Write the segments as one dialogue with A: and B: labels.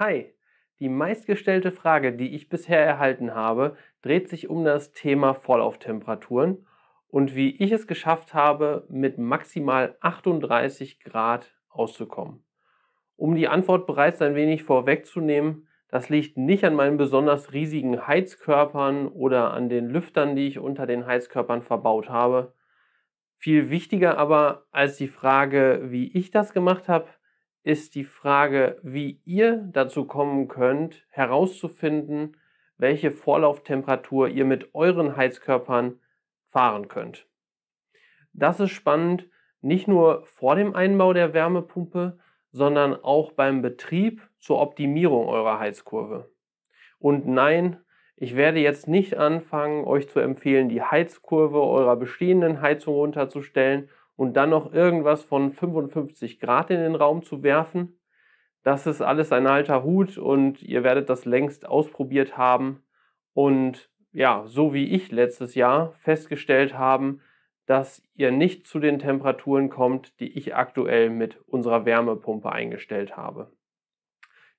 A: Hi, die meistgestellte Frage, die ich bisher erhalten habe, dreht sich um das Thema Vorlauftemperaturen und wie ich es geschafft habe, mit maximal 38 Grad auszukommen. Um die Antwort bereits ein wenig vorwegzunehmen, das liegt nicht an meinen besonders riesigen Heizkörpern oder an den Lüftern, die ich unter den Heizkörpern verbaut habe. Viel wichtiger aber als die Frage, wie ich das gemacht habe, ist die Frage, wie ihr dazu kommen könnt, herauszufinden, welche Vorlauftemperatur ihr mit euren Heizkörpern fahren könnt. Das ist spannend, nicht nur vor dem Einbau der Wärmepumpe, sondern auch beim Betrieb zur Optimierung eurer Heizkurve. Und nein, ich werde jetzt nicht anfangen, euch zu empfehlen, die Heizkurve eurer bestehenden Heizung runterzustellen und dann noch irgendwas von 55 Grad in den Raum zu werfen. Das ist alles ein alter Hut und ihr werdet das längst ausprobiert haben und ja, so wie ich letztes Jahr festgestellt haben, dass ihr nicht zu den Temperaturen kommt, die ich aktuell mit unserer Wärmepumpe eingestellt habe.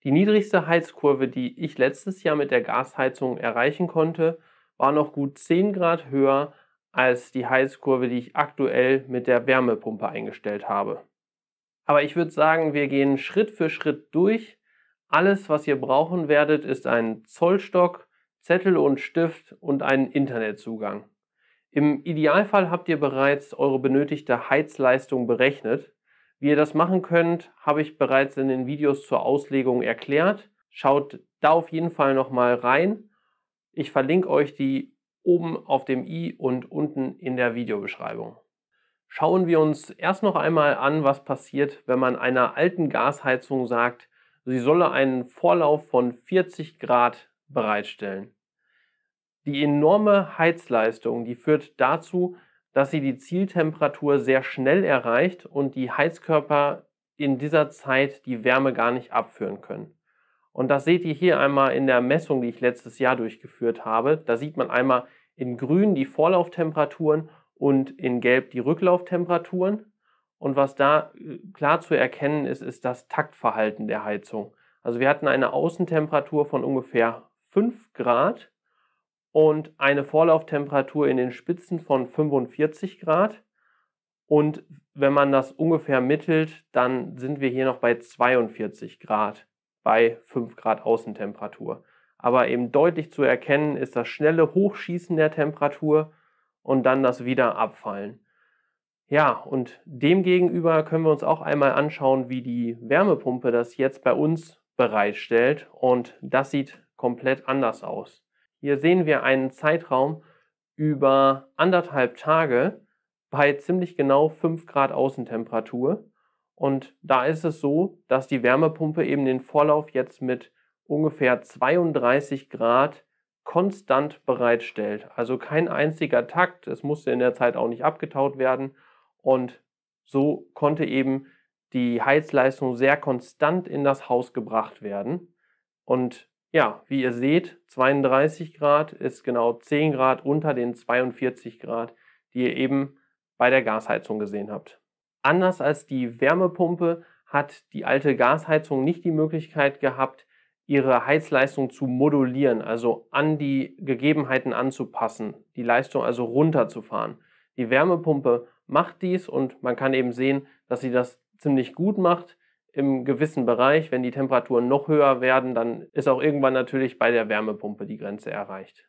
A: Die niedrigste Heizkurve, die ich letztes Jahr mit der Gasheizung erreichen konnte, war noch gut 10 Grad höher als die Heizkurve, die ich aktuell mit der Wärmepumpe eingestellt habe. Aber ich würde sagen, wir gehen Schritt für Schritt durch. Alles, was ihr brauchen werdet, ist ein Zollstock, Zettel und Stift und einen Internetzugang. Im Idealfall habt ihr bereits eure benötigte Heizleistung berechnet. Wie ihr das machen könnt, habe ich bereits in den Videos zur Auslegung erklärt. Schaut da auf jeden Fall nochmal rein. Ich verlinke euch die oben auf dem i und unten in der Videobeschreibung. Schauen wir uns erst noch einmal an, was passiert, wenn man einer alten Gasheizung sagt, sie solle einen Vorlauf von 40 Grad bereitstellen. Die enorme Heizleistung, die führt dazu, dass sie die Zieltemperatur sehr schnell erreicht und die Heizkörper in dieser Zeit die Wärme gar nicht abführen können. Und das seht ihr hier einmal in der Messung, die ich letztes Jahr durchgeführt habe. Da sieht man einmal, in grün die Vorlauftemperaturen und in gelb die Rücklauftemperaturen. Und was da äh, klar zu erkennen ist, ist das Taktverhalten der Heizung. Also wir hatten eine Außentemperatur von ungefähr 5 Grad und eine Vorlauftemperatur in den Spitzen von 45 Grad. Und wenn man das ungefähr mittelt, dann sind wir hier noch bei 42 Grad bei 5 Grad Außentemperatur aber eben deutlich zu erkennen ist das schnelle Hochschießen der Temperatur und dann das Wiederabfallen. Ja, und demgegenüber können wir uns auch einmal anschauen, wie die Wärmepumpe das jetzt bei uns bereitstellt und das sieht komplett anders aus. Hier sehen wir einen Zeitraum über anderthalb Tage bei ziemlich genau 5 Grad Außentemperatur. Und da ist es so, dass die Wärmepumpe eben den Vorlauf jetzt mit ungefähr 32 Grad konstant bereitstellt. Also kein einziger Takt, es musste in der Zeit auch nicht abgetaut werden und so konnte eben die Heizleistung sehr konstant in das Haus gebracht werden. Und ja, wie ihr seht, 32 Grad ist genau 10 Grad unter den 42 Grad, die ihr eben bei der Gasheizung gesehen habt. Anders als die Wärmepumpe hat die alte Gasheizung nicht die Möglichkeit gehabt, ihre Heizleistung zu modulieren, also an die Gegebenheiten anzupassen, die Leistung also runterzufahren. Die Wärmepumpe macht dies und man kann eben sehen, dass sie das ziemlich gut macht im gewissen Bereich. Wenn die Temperaturen noch höher werden, dann ist auch irgendwann natürlich bei der Wärmepumpe die Grenze erreicht.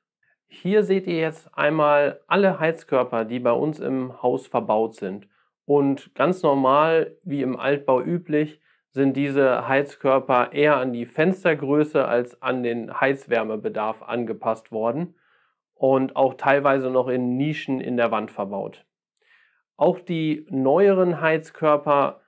A: Hier seht ihr jetzt einmal alle Heizkörper, die bei uns im Haus verbaut sind. Und ganz normal, wie im Altbau üblich, sind diese Heizkörper eher an die Fenstergröße als an den Heizwärmebedarf angepasst worden und auch teilweise noch in Nischen in der Wand verbaut. Auch die neueren Heizkörper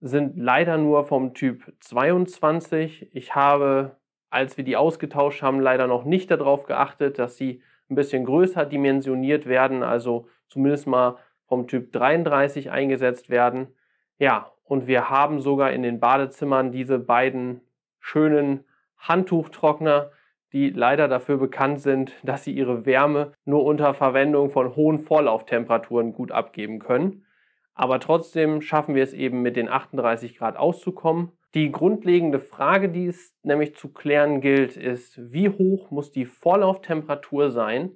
A: sind leider nur vom Typ 22. Ich habe, als wir die ausgetauscht haben, leider noch nicht darauf geachtet, dass sie ein bisschen größer dimensioniert werden, also zumindest mal vom Typ 33 eingesetzt werden. Ja, und wir haben sogar in den Badezimmern diese beiden schönen Handtuchtrockner, die leider dafür bekannt sind, dass sie ihre Wärme nur unter Verwendung von hohen Vorlauftemperaturen gut abgeben können. Aber trotzdem schaffen wir es eben mit den 38 Grad auszukommen. Die grundlegende Frage, die es nämlich zu klären gilt, ist, wie hoch muss die Vorlauftemperatur sein,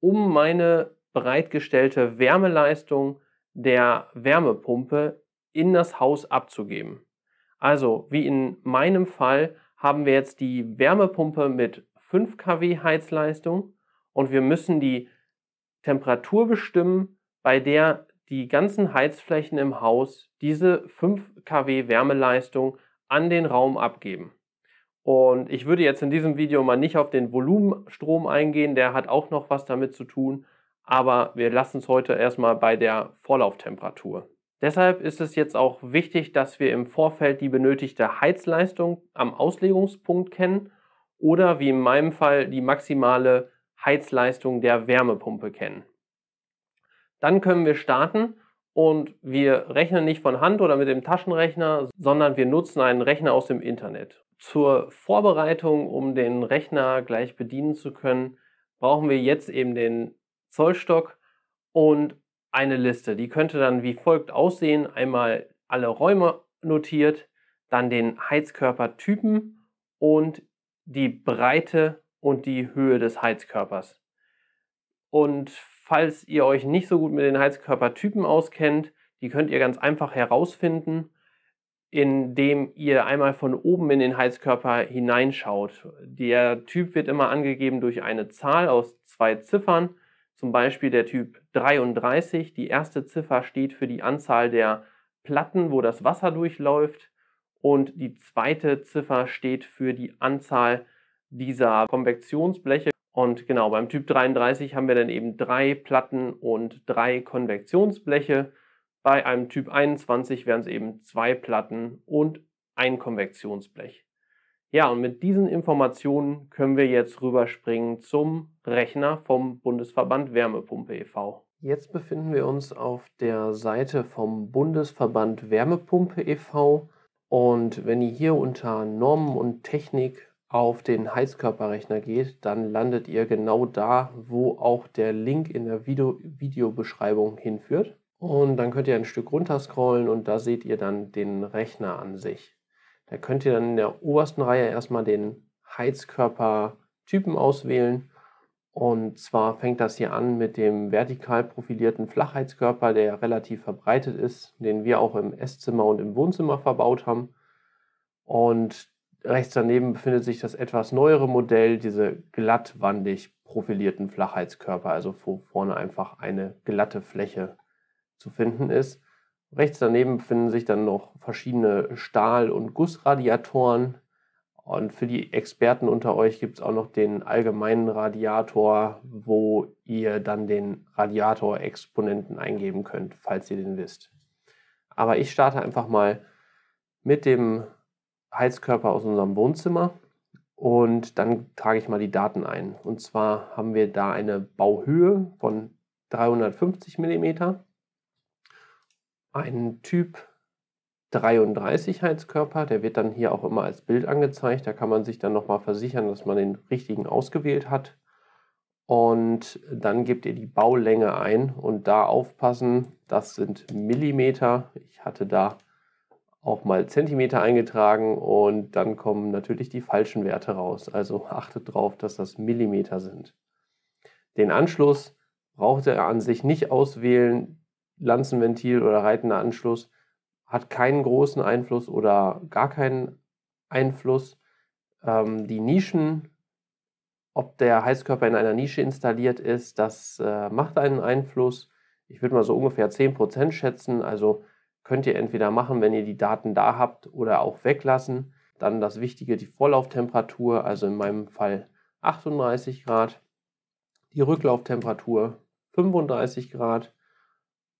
A: um meine bereitgestellte Wärmeleistung der Wärmepumpe in das Haus abzugeben. Also wie in meinem Fall haben wir jetzt die Wärmepumpe mit 5 kW Heizleistung und wir müssen die Temperatur bestimmen, bei der die ganzen Heizflächen im Haus diese 5 kW Wärmeleistung an den Raum abgeben. Und ich würde jetzt in diesem Video mal nicht auf den Volumenstrom eingehen, der hat auch noch was damit zu tun, aber wir lassen es heute erstmal bei der Vorlauftemperatur. Deshalb ist es jetzt auch wichtig, dass wir im Vorfeld die benötigte Heizleistung am Auslegungspunkt kennen oder wie in meinem Fall die maximale Heizleistung der Wärmepumpe kennen. Dann können wir starten und wir rechnen nicht von Hand oder mit dem Taschenrechner, sondern wir nutzen einen Rechner aus dem Internet. Zur Vorbereitung, um den Rechner gleich bedienen zu können, brauchen wir jetzt eben den Zollstock und eine Liste. Die könnte dann wie folgt aussehen. Einmal alle Räume notiert, dann den Heizkörpertypen und die Breite und die Höhe des Heizkörpers. Und falls ihr euch nicht so gut mit den Heizkörpertypen auskennt, die könnt ihr ganz einfach herausfinden, indem ihr einmal von oben in den Heizkörper hineinschaut. Der Typ wird immer angegeben durch eine Zahl aus zwei Ziffern zum Beispiel der Typ 33. Die erste Ziffer steht für die Anzahl der Platten, wo das Wasser durchläuft und die zweite Ziffer steht für die Anzahl dieser Konvektionsbleche. Und genau, beim Typ 33 haben wir dann eben drei Platten und drei Konvektionsbleche. Bei einem Typ 21 wären es eben zwei Platten und ein Konvektionsblech. Ja, und mit diesen Informationen können wir jetzt rüberspringen zum Rechner vom Bundesverband Wärmepumpe e.V. Jetzt befinden wir uns auf der Seite vom Bundesverband Wärmepumpe e.V. Und wenn ihr hier unter Normen und Technik auf den Heizkörperrechner geht, dann landet ihr genau da, wo auch der Link in der Video Videobeschreibung hinführt. Und dann könnt ihr ein Stück runter scrollen und da seht ihr dann den Rechner an sich. Da könnt ihr dann in der obersten Reihe erstmal den Heizkörpertypen auswählen. Und zwar fängt das hier an mit dem vertikal profilierten Flachheizkörper, der relativ verbreitet ist, den wir auch im Esszimmer und im Wohnzimmer verbaut haben. Und rechts daneben befindet sich das etwas neuere Modell, diese glattwandig profilierten Flachheizkörper, also wo vorne einfach eine glatte Fläche zu finden ist. Rechts daneben finden sich dann noch verschiedene Stahl- und Gussradiatoren. Und für die Experten unter euch gibt es auch noch den allgemeinen Radiator, wo ihr dann den Radiator-Exponenten eingeben könnt, falls ihr den wisst. Aber ich starte einfach mal mit dem Heizkörper aus unserem Wohnzimmer und dann trage ich mal die Daten ein. Und zwar haben wir da eine Bauhöhe von 350 mm ein Typ 33 Heizkörper, der wird dann hier auch immer als Bild angezeigt. Da kann man sich dann nochmal versichern, dass man den richtigen ausgewählt hat. Und dann gebt ihr die Baulänge ein und da aufpassen, das sind Millimeter. Ich hatte da auch mal Zentimeter eingetragen und dann kommen natürlich die falschen Werte raus. Also achtet darauf, dass das Millimeter sind. Den Anschluss braucht ihr an sich nicht auswählen, Lanzenventil oder reitender Anschluss hat keinen großen Einfluss oder gar keinen Einfluss. Ähm, die Nischen, ob der Heißkörper in einer Nische installiert ist, das äh, macht einen Einfluss. Ich würde mal so ungefähr 10% schätzen. Also könnt ihr entweder machen, wenn ihr die Daten da habt oder auch weglassen. Dann das Wichtige, die Vorlauftemperatur, also in meinem Fall 38 Grad. Die Rücklauftemperatur 35 Grad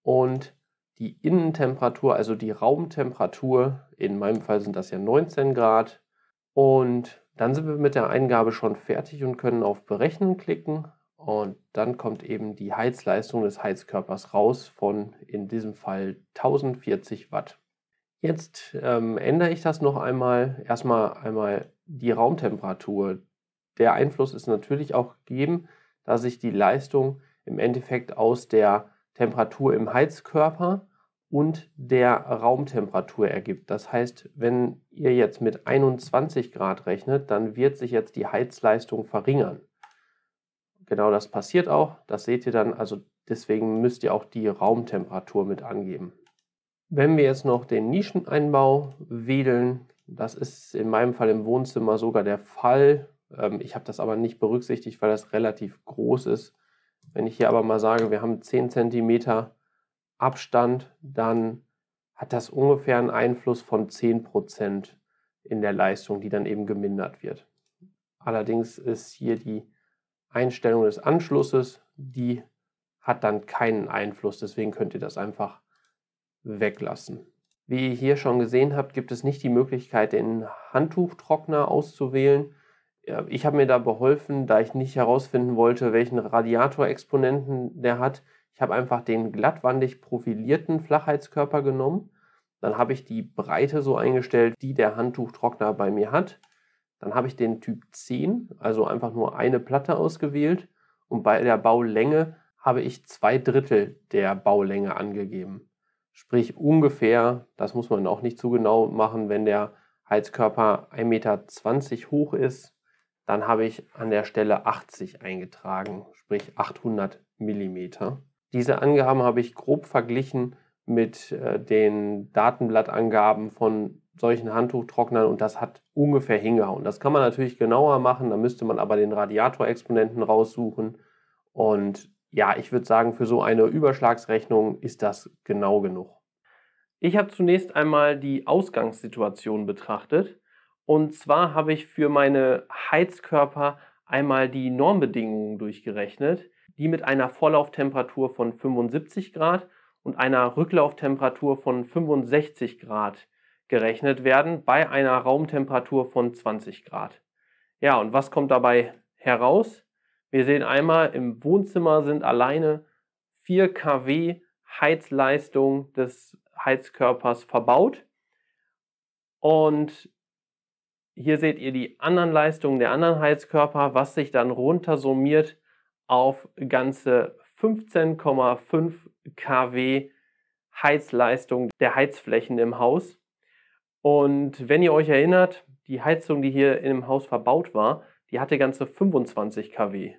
A: und die Innentemperatur, also die Raumtemperatur, in meinem Fall sind das ja 19 Grad. Und dann sind wir mit der Eingabe schon fertig und können auf Berechnen klicken. Und dann kommt eben die Heizleistung des Heizkörpers raus von in diesem Fall 1040 Watt. Jetzt ähm, ändere ich das noch einmal. Erstmal einmal die Raumtemperatur. Der Einfluss ist natürlich auch gegeben, da sich die Leistung im Endeffekt aus der Temperatur im Heizkörper und der Raumtemperatur ergibt. Das heißt, wenn ihr jetzt mit 21 Grad rechnet, dann wird sich jetzt die Heizleistung verringern. Genau das passiert auch. Das seht ihr dann. Also deswegen müsst ihr auch die Raumtemperatur mit angeben. Wenn wir jetzt noch den Nischeneinbau wedeln, das ist in meinem Fall im Wohnzimmer sogar der Fall. Ähm, ich habe das aber nicht berücksichtigt, weil das relativ groß ist. Wenn ich hier aber mal sage, wir haben 10 cm Abstand, dann hat das ungefähr einen Einfluss von 10% in der Leistung, die dann eben gemindert wird. Allerdings ist hier die Einstellung des Anschlusses, die hat dann keinen Einfluss, deswegen könnt ihr das einfach weglassen. Wie ihr hier schon gesehen habt, gibt es nicht die Möglichkeit, den Handtuchtrockner auszuwählen ich habe mir da beholfen, da ich nicht herausfinden wollte, welchen Radiatorexponenten der hat. Ich habe einfach den glattwandig profilierten Flachheitskörper genommen. Dann habe ich die Breite so eingestellt, die der Handtuchtrockner bei mir hat. Dann habe ich den Typ 10, also einfach nur eine Platte ausgewählt. Und bei der Baulänge habe ich zwei Drittel der Baulänge angegeben. Sprich ungefähr, das muss man auch nicht zu genau machen, wenn der Heizkörper 1,20 Meter hoch ist, dann habe ich an der Stelle 80 eingetragen, sprich 800 mm. Diese Angaben habe ich grob verglichen mit äh, den Datenblattangaben von solchen Handtuchtrocknern und das hat ungefähr hingehauen. Das kann man natürlich genauer machen, da müsste man aber den Radiatorexponenten raussuchen und ja, ich würde sagen, für so eine Überschlagsrechnung ist das genau genug. Ich habe zunächst einmal die Ausgangssituation betrachtet und zwar habe ich für meine Heizkörper einmal die Normbedingungen durchgerechnet, die mit einer Vorlauftemperatur von 75 Grad und einer Rücklauftemperatur von 65 Grad gerechnet werden bei einer Raumtemperatur von 20 Grad. Ja, und was kommt dabei heraus? Wir sehen einmal, im Wohnzimmer sind alleine 4 kW Heizleistung des Heizkörpers verbaut. Und hier seht ihr die anderen Leistungen der anderen Heizkörper, was sich dann runtersummiert auf ganze 15,5 kW Heizleistung der Heizflächen im Haus. Und wenn ihr euch erinnert, die Heizung, die hier im Haus verbaut war, die hatte ganze 25 kW.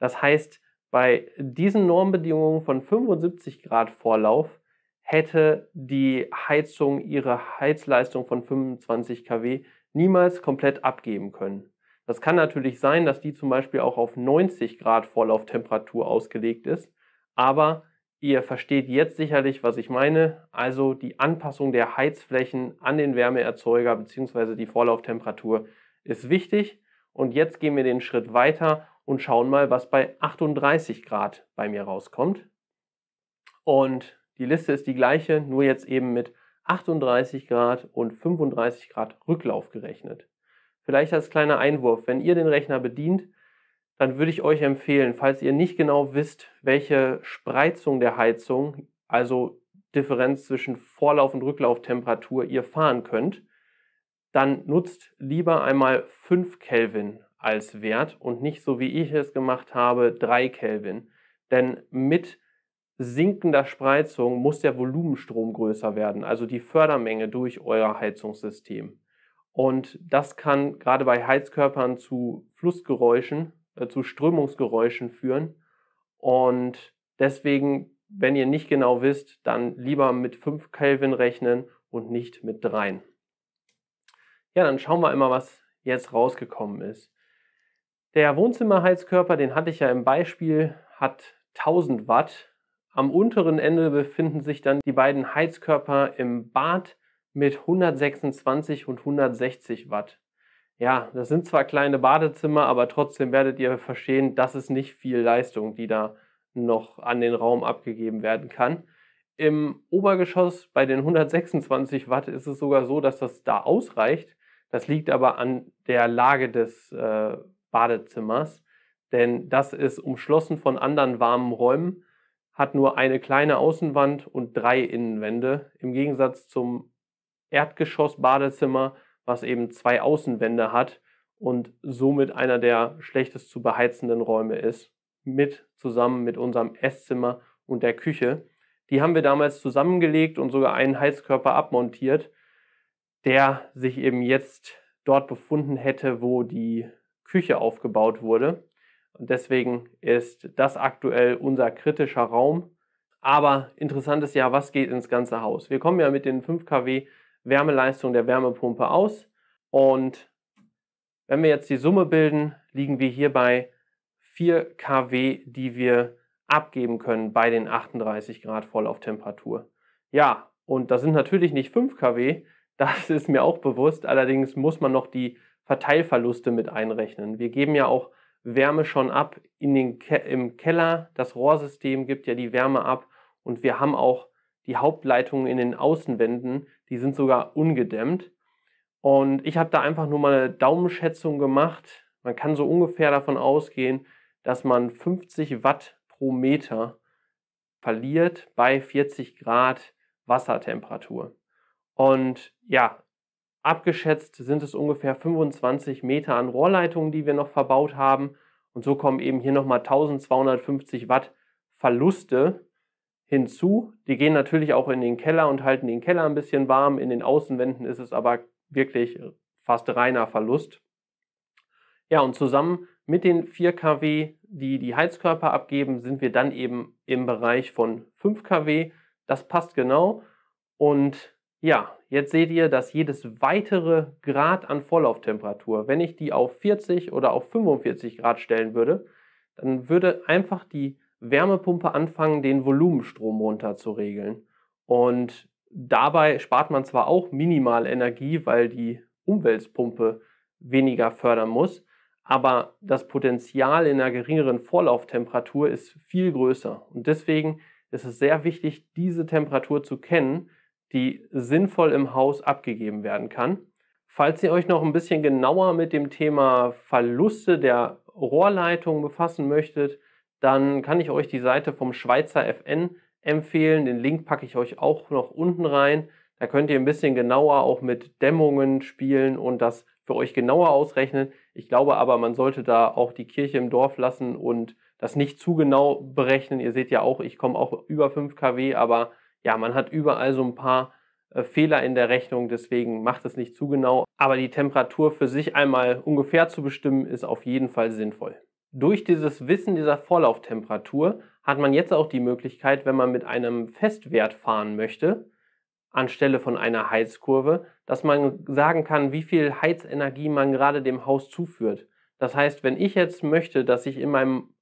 A: Das heißt, bei diesen Normbedingungen von 75 Grad Vorlauf hätte die Heizung ihre Heizleistung von 25 kW niemals komplett abgeben können. Das kann natürlich sein, dass die zum Beispiel auch auf 90 Grad Vorlauftemperatur ausgelegt ist, aber ihr versteht jetzt sicherlich, was ich meine, also die Anpassung der Heizflächen an den Wärmeerzeuger bzw. die Vorlauftemperatur ist wichtig. Und jetzt gehen wir den Schritt weiter und schauen mal, was bei 38 Grad bei mir rauskommt. Und die Liste ist die gleiche, nur jetzt eben mit 38 Grad und 35 Grad Rücklauf gerechnet. Vielleicht als kleiner Einwurf, wenn ihr den Rechner bedient, dann würde ich euch empfehlen, falls ihr nicht genau wisst, welche Spreizung der Heizung, also Differenz zwischen Vorlauf- und Rücklauftemperatur ihr fahren könnt, dann nutzt lieber einmal 5 Kelvin als Wert und nicht so wie ich es gemacht habe 3 Kelvin. Denn mit sinkender Spreizung muss der Volumenstrom größer werden, also die Fördermenge durch euer Heizungssystem. Und das kann gerade bei Heizkörpern zu Flussgeräuschen, äh, zu Strömungsgeräuschen führen. Und deswegen, wenn ihr nicht genau wisst, dann lieber mit 5 Kelvin rechnen und nicht mit 3. Ja, dann schauen wir immer, was jetzt rausgekommen ist. Der Wohnzimmerheizkörper, den hatte ich ja im Beispiel, hat 1000 Watt am unteren Ende befinden sich dann die beiden Heizkörper im Bad mit 126 und 160 Watt. Ja, das sind zwar kleine Badezimmer, aber trotzdem werdet ihr verstehen, das ist nicht viel Leistung, die da noch an den Raum abgegeben werden kann. Im Obergeschoss bei den 126 Watt ist es sogar so, dass das da ausreicht. Das liegt aber an der Lage des äh, Badezimmers, denn das ist umschlossen von anderen warmen Räumen hat nur eine kleine Außenwand und drei Innenwände, im Gegensatz zum Erdgeschoss-Badezimmer, was eben zwei Außenwände hat und somit einer der schlechtest zu beheizenden Räume ist, mit zusammen mit unserem Esszimmer und der Küche. Die haben wir damals zusammengelegt und sogar einen Heizkörper abmontiert, der sich eben jetzt dort befunden hätte, wo die Küche aufgebaut wurde. Und deswegen ist das aktuell unser kritischer Raum. Aber interessant ist ja, was geht ins ganze Haus? Wir kommen ja mit den 5 kW Wärmeleistung der Wärmepumpe aus. Und wenn wir jetzt die Summe bilden, liegen wir hier bei 4 kW, die wir abgeben können bei den 38 Grad Volllauftemperatur. Ja, und das sind natürlich nicht 5 kW, das ist mir auch bewusst. Allerdings muss man noch die Verteilverluste mit einrechnen. Wir geben ja auch Wärme schon ab in den Ke im Keller. Das Rohrsystem gibt ja die Wärme ab und wir haben auch die Hauptleitungen in den Außenwänden, die sind sogar ungedämmt. Und ich habe da einfach nur mal eine Daumenschätzung gemacht. Man kann so ungefähr davon ausgehen, dass man 50 Watt pro Meter verliert bei 40 Grad Wassertemperatur. Und ja, Abgeschätzt sind es ungefähr 25 Meter an Rohrleitungen, die wir noch verbaut haben. Und so kommen eben hier nochmal 1250 Watt Verluste hinzu. Die gehen natürlich auch in den Keller und halten den Keller ein bisschen warm. In den Außenwänden ist es aber wirklich fast reiner Verlust. Ja, und zusammen mit den 4 kW, die die Heizkörper abgeben, sind wir dann eben im Bereich von 5 kW. Das passt genau. Und ja, jetzt seht ihr, dass jedes weitere Grad an Vorlauftemperatur, wenn ich die auf 40 oder auf 45 Grad stellen würde, dann würde einfach die Wärmepumpe anfangen, den Volumenstrom runter zu regeln. Und dabei spart man zwar auch minimal Energie, weil die Umweltpumpe weniger fördern muss, aber das Potenzial in einer geringeren Vorlauftemperatur ist viel größer. Und deswegen ist es sehr wichtig, diese Temperatur zu kennen, die sinnvoll im Haus abgegeben werden kann. Falls ihr euch noch ein bisschen genauer mit dem Thema Verluste der Rohrleitung befassen möchtet, dann kann ich euch die Seite vom Schweizer FN empfehlen. Den Link packe ich euch auch noch unten rein. Da könnt ihr ein bisschen genauer auch mit Dämmungen spielen und das für euch genauer ausrechnen. Ich glaube aber, man sollte da auch die Kirche im Dorf lassen und das nicht zu genau berechnen. Ihr seht ja auch, ich komme auch über 5 kW, aber ja, man hat überall so ein paar äh, Fehler in der Rechnung, deswegen macht es nicht zu genau. Aber die Temperatur für sich einmal ungefähr zu bestimmen, ist auf jeden Fall sinnvoll. Durch dieses Wissen dieser Vorlauftemperatur hat man jetzt auch die Möglichkeit, wenn man mit einem Festwert fahren möchte, anstelle von einer Heizkurve, dass man sagen kann, wie viel Heizenergie man gerade dem Haus zuführt. Das heißt, wenn ich jetzt möchte, dass ich in meinem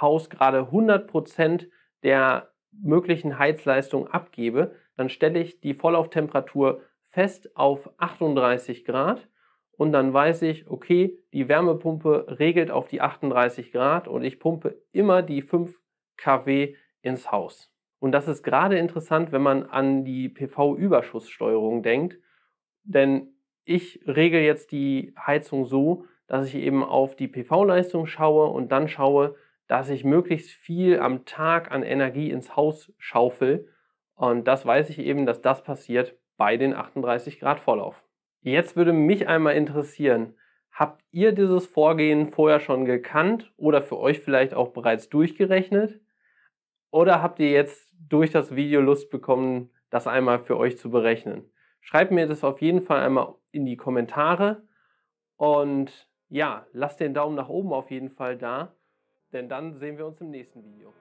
A: Haus gerade 100% der möglichen Heizleistung abgebe, dann stelle ich die Vorlauftemperatur fest auf 38 Grad und dann weiß ich, okay, die Wärmepumpe regelt auf die 38 Grad und ich pumpe immer die 5 kW ins Haus. Und das ist gerade interessant, wenn man an die PV-Überschusssteuerung denkt, denn ich regel jetzt die Heizung so, dass ich eben auf die PV-Leistung schaue und dann schaue, dass ich möglichst viel am Tag an Energie ins Haus schaufel. Und das weiß ich eben, dass das passiert bei den 38 Grad Vorlauf. Jetzt würde mich einmal interessieren, habt ihr dieses Vorgehen vorher schon gekannt oder für euch vielleicht auch bereits durchgerechnet? Oder habt ihr jetzt durch das Video Lust bekommen, das einmal für euch zu berechnen? Schreibt mir das auf jeden Fall einmal in die Kommentare und ja, lasst den Daumen nach oben auf jeden Fall da denn dann sehen wir uns im nächsten Video.